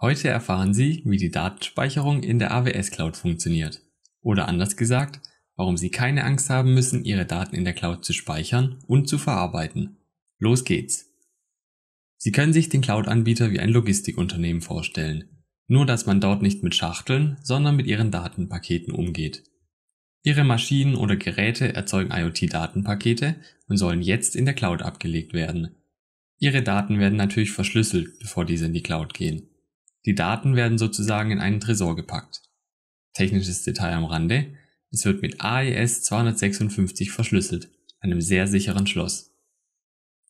Heute erfahren Sie, wie die Datenspeicherung in der AWS Cloud funktioniert. Oder anders gesagt, warum Sie keine Angst haben müssen, Ihre Daten in der Cloud zu speichern und zu verarbeiten. Los geht's! Sie können sich den Cloud-Anbieter wie ein Logistikunternehmen vorstellen. Nur, dass man dort nicht mit Schachteln, sondern mit Ihren Datenpaketen umgeht. Ihre Maschinen oder Geräte erzeugen IoT-Datenpakete und sollen jetzt in der Cloud abgelegt werden. Ihre Daten werden natürlich verschlüsselt, bevor diese in die Cloud gehen. Die Daten werden sozusagen in einen Tresor gepackt. Technisches Detail am Rande, es wird mit AES 256 verschlüsselt, einem sehr sicheren Schloss.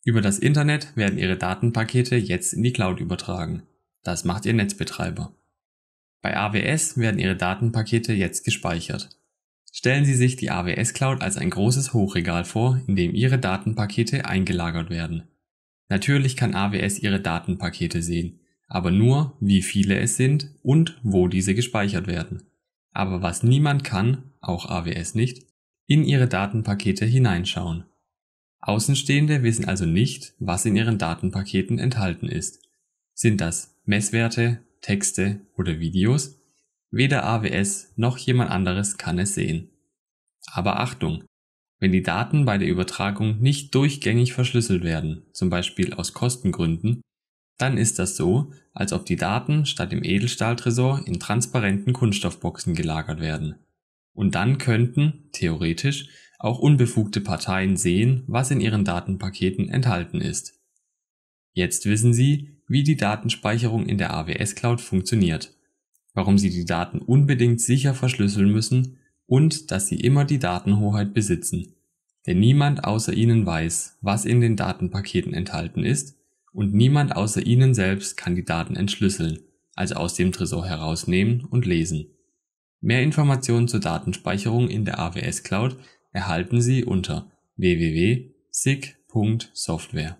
Über das Internet werden Ihre Datenpakete jetzt in die Cloud übertragen. Das macht Ihr Netzbetreiber. Bei AWS werden Ihre Datenpakete jetzt gespeichert. Stellen Sie sich die AWS Cloud als ein großes Hochregal vor, in dem Ihre Datenpakete eingelagert werden. Natürlich kann AWS Ihre Datenpakete sehen aber nur, wie viele es sind und wo diese gespeichert werden. Aber was niemand kann, auch AWS nicht, in ihre Datenpakete hineinschauen. Außenstehende wissen also nicht, was in ihren Datenpaketen enthalten ist. Sind das Messwerte, Texte oder Videos? Weder AWS noch jemand anderes kann es sehen. Aber Achtung! Wenn die Daten bei der Übertragung nicht durchgängig verschlüsselt werden, zum Beispiel aus Kostengründen, dann ist das so, als ob die Daten statt im Edelstahltresor in transparenten Kunststoffboxen gelagert werden. Und dann könnten, theoretisch, auch unbefugte Parteien sehen, was in ihren Datenpaketen enthalten ist. Jetzt wissen Sie, wie die Datenspeicherung in der AWS Cloud funktioniert, warum Sie die Daten unbedingt sicher verschlüsseln müssen und dass Sie immer die Datenhoheit besitzen. Denn niemand außer Ihnen weiß, was in den Datenpaketen enthalten ist und niemand außer Ihnen selbst kann die Daten entschlüsseln, also aus dem Tresor herausnehmen und lesen. Mehr Informationen zur Datenspeicherung in der AWS Cloud erhalten Sie unter www.sig.software.